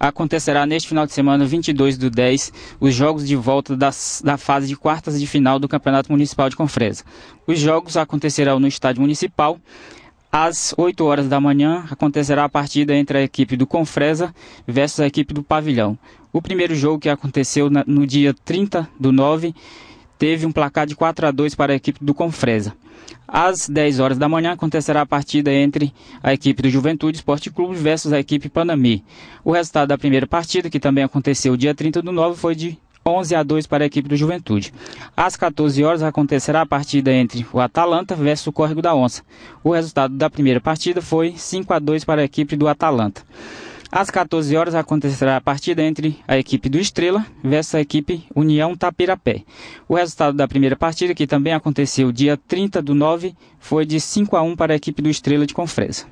acontecerá neste final de semana, 22 do 10, os jogos de volta das, da fase de quartas de final do Campeonato Municipal de Confresa. Os jogos acontecerão no Estádio Municipal. Às 8 horas da manhã acontecerá a partida entre a equipe do Confresa versus a equipe do Pavilhão. O primeiro jogo que aconteceu no dia 30 do 9 teve um placar de 4 a 2 para a equipe do Confresa. Às 10 horas da manhã acontecerá a partida entre a equipe do Juventude Esporte Clube versus a equipe Panambi. O resultado da primeira partida, que também aconteceu dia 30 do 9, foi de 11 a 2 para a equipe do Juventude. Às 14 horas acontecerá a partida entre o Atalanta versus o Córrego da Onça. O resultado da primeira partida foi 5 a 2 para a equipe do Atalanta. Às 14 horas acontecerá a partida entre a equipe do Estrela versus a equipe União Tapirapé. O resultado da primeira partida, que também aconteceu dia 30 do 9, foi de 5 a 1 para a equipe do Estrela de Confresa.